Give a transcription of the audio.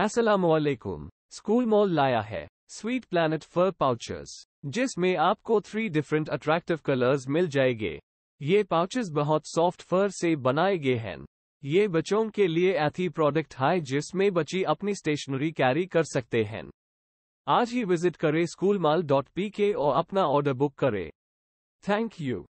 असलकुम school mall लाया है स्वीट प्लानट फर पाउचर्स जिसमें आपको थ्री डिफरेंट अट्रैक्टिव कलर्स मिल जाएंगे ये पाउचेस बहुत सॉफ्ट फर से बनाए गए हैं ये बच्चों के लिए ऐसी प्रोडक्ट है जिसमें बच्ची अपनी स्टेशनरी कैरी कर सकते हैं आज ही विजिट करें school mall dot P K और अपना ऑर्डर बुक करें थैंक यू